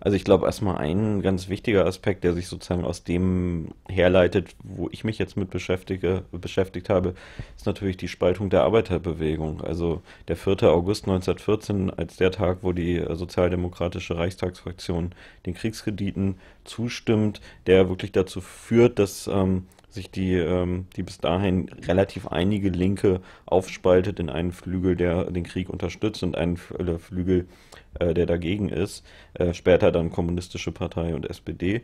Also ich glaube erstmal ein ganz wichtiger Aspekt, der sich sozusagen aus dem herleitet, wo ich mich jetzt mit beschäftige, beschäftigt habe, ist natürlich die Spaltung der Arbeiterbewegung. Also der 4. August 1914 als der Tag, wo die sozialdemokratische Reichstagsfraktion den Kriegskrediten zustimmt, der wirklich dazu führt, dass ähm, sich die, ähm, die bis dahin relativ einige Linke aufspaltet in einen Flügel, der den Krieg unterstützt und einen äh, Flügel, äh, der dagegen ist. Äh, später dann Kommunistische Partei und SPD.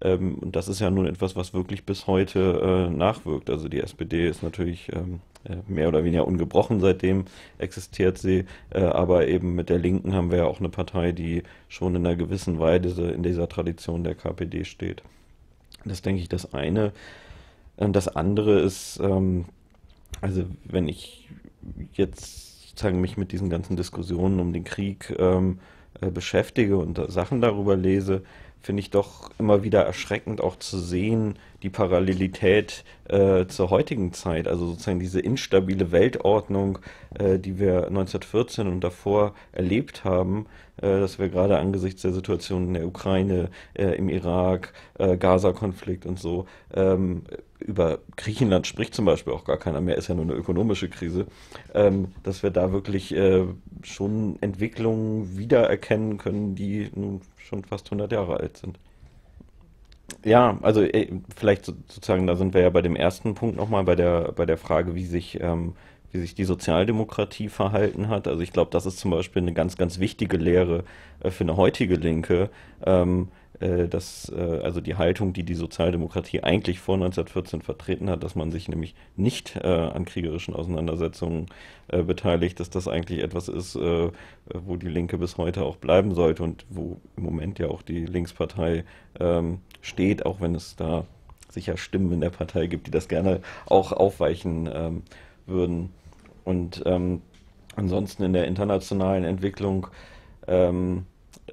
Ähm, und das ist ja nun etwas, was wirklich bis heute äh, nachwirkt. Also die SPD ist natürlich ähm, äh, mehr oder weniger ungebrochen seitdem existiert sie. Äh, aber eben mit der Linken haben wir ja auch eine Partei, die schon in einer gewissen Weise in dieser Tradition der KPD steht. Das denke ich, das eine. Und äh, das andere ist, ähm, also wenn ich jetzt sozusagen mich mit diesen ganzen Diskussionen um den Krieg ähm, äh, beschäftige und Sachen darüber lese, finde ich doch immer wieder erschreckend auch zu sehen, die Parallelität äh, zur heutigen Zeit, also sozusagen diese instabile Weltordnung, äh, die wir 1914 und davor erlebt haben, äh, dass wir gerade angesichts der Situation in der Ukraine, äh, im Irak, äh, Gaza-Konflikt und so, ähm, über Griechenland spricht zum Beispiel auch gar keiner mehr, ist ja nur eine ökonomische Krise, ähm, dass wir da wirklich äh, schon Entwicklungen wiedererkennen können, die nun schon fast 100 Jahre alt sind. Ja, also äh, vielleicht sozusagen, da sind wir ja bei dem ersten Punkt nochmal, bei der, bei der Frage, wie sich, ähm, wie sich die Sozialdemokratie verhalten hat. Also ich glaube, das ist zum Beispiel eine ganz, ganz wichtige Lehre äh, für eine heutige Linke. Ähm, äh, dass äh, also die Haltung, die die Sozialdemokratie eigentlich vor 1914 vertreten hat, dass man sich nämlich nicht äh, an kriegerischen Auseinandersetzungen äh, beteiligt, dass das eigentlich etwas ist, äh, wo die Linke bis heute auch bleiben sollte und wo im Moment ja auch die Linkspartei ähm, steht, auch wenn es da sicher Stimmen in der Partei gibt, die das gerne auch aufweichen ähm, würden. Und ähm, ansonsten in der internationalen Entwicklung ähm,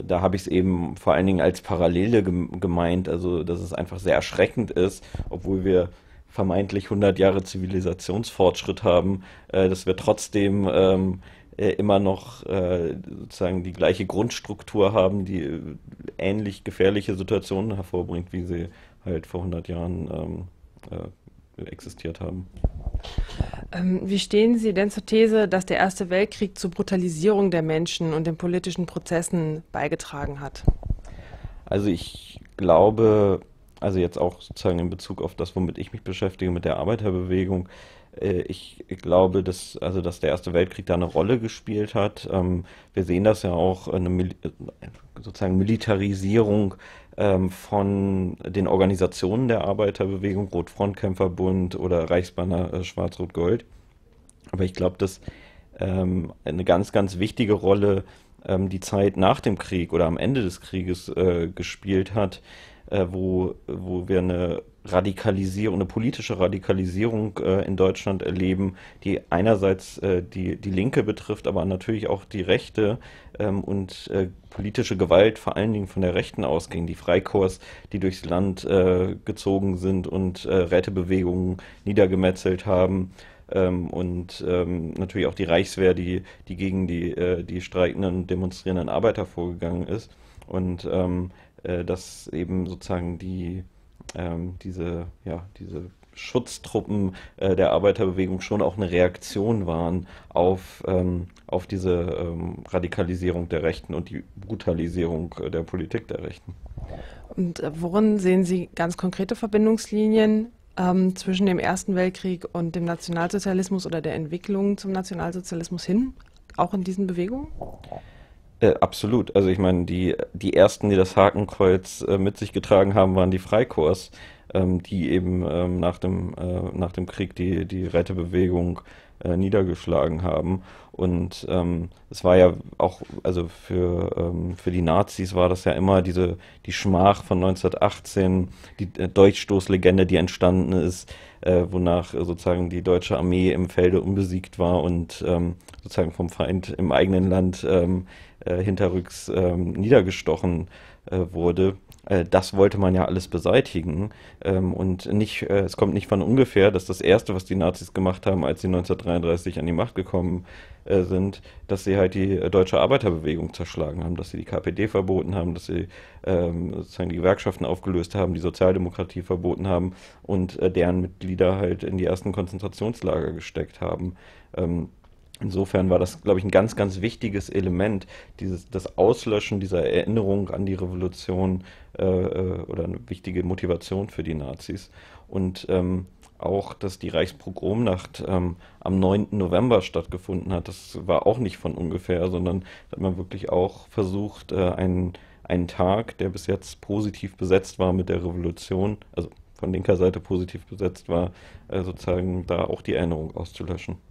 da habe ich es eben vor allen Dingen als Parallele gemeint, also dass es einfach sehr erschreckend ist, obwohl wir vermeintlich 100 Jahre Zivilisationsfortschritt haben, äh, dass wir trotzdem ähm, äh, immer noch äh, sozusagen die gleiche Grundstruktur haben, die äh, ähnlich gefährliche Situationen hervorbringt, wie sie halt vor 100 Jahren ähm, äh, existiert haben. Ähm, wie stehen Sie denn zur These, dass der Erste Weltkrieg zur Brutalisierung der Menschen und den politischen Prozessen beigetragen hat? Also ich glaube, also jetzt auch sozusagen in Bezug auf das, womit ich mich beschäftige, mit der Arbeiterbewegung, äh, ich glaube, dass, also, dass der Erste Weltkrieg da eine Rolle gespielt hat. Ähm, wir sehen das ja auch, äh, eine Mil äh, sozusagen Militarisierung ähm, von den Organisationen der Arbeiterbewegung, Rotfrontkämpferbund oder Reichsbanner Schwarz-Rot-Gold. Aber ich glaube, dass ähm, eine ganz, ganz wichtige Rolle die Zeit nach dem Krieg oder am Ende des Krieges gespielt hat, wo, wo wir eine Radikalisierung, eine politische Radikalisierung äh, in Deutschland erleben, die einerseits äh, die, die Linke betrifft, aber natürlich auch die Rechte ähm, und äh, politische Gewalt vor allen Dingen von der Rechten ausging. Die Freikorps, die durchs Land äh, gezogen sind und äh, Rätebewegungen niedergemetzelt haben. Ähm, und ähm, natürlich auch die Reichswehr, die, die gegen die, äh, die streikenden und demonstrierenden Arbeiter vorgegangen ist. Und ähm, dass eben sozusagen die ähm, diese, ja, diese Schutztruppen äh, der Arbeiterbewegung schon auch eine Reaktion waren auf, ähm, auf diese ähm, Radikalisierung der Rechten und die Brutalisierung äh, der Politik der Rechten. Und äh, worin sehen Sie ganz konkrete Verbindungslinien ähm, zwischen dem Ersten Weltkrieg und dem Nationalsozialismus oder der Entwicklung zum Nationalsozialismus hin, auch in diesen Bewegungen? Äh, absolut. Also ich meine, die, die ersten, die das Hakenkreuz äh, mit sich getragen haben, waren die Freikorps, ähm, die eben ähm, nach, dem, äh, nach dem Krieg die, die Reiterbewegung äh, niedergeschlagen haben. Und ähm, es war ja auch, also für, ähm, für die Nazis war das ja immer diese, die Schmach von 1918, die äh, Deutschstoßlegende, die entstanden ist, äh, wonach äh, sozusagen die deutsche Armee im Felde unbesiegt war und ähm, sozusagen vom Feind im eigenen Land ähm, äh, hinterrücks ähm, niedergestochen äh, wurde. Äh, das wollte man ja alles beseitigen. Ähm, und nicht, äh, es kommt nicht von ungefähr, dass das Erste, was die Nazis gemacht haben, als sie 1933 an die Macht gekommen äh, sind, dass sie halt die äh, deutsche Arbeiterbewegung zerschlagen haben, dass sie die KPD verboten haben, dass sie ähm, sozusagen die Gewerkschaften aufgelöst haben, die Sozialdemokratie verboten haben und äh, deren Mitglieder halt in die ersten Konzentrationslager gesteckt haben. Ähm, Insofern war das, glaube ich, ein ganz, ganz wichtiges Element, dieses, das Auslöschen dieser Erinnerung an die Revolution äh, äh, oder eine wichtige Motivation für die Nazis. Und ähm, auch, dass die Reichspogromnacht ähm, am 9. November stattgefunden hat, das war auch nicht von ungefähr, sondern hat man wirklich auch versucht, äh, einen, einen Tag, der bis jetzt positiv besetzt war mit der Revolution, also von linker Seite positiv besetzt war, äh, sozusagen da auch die Erinnerung auszulöschen.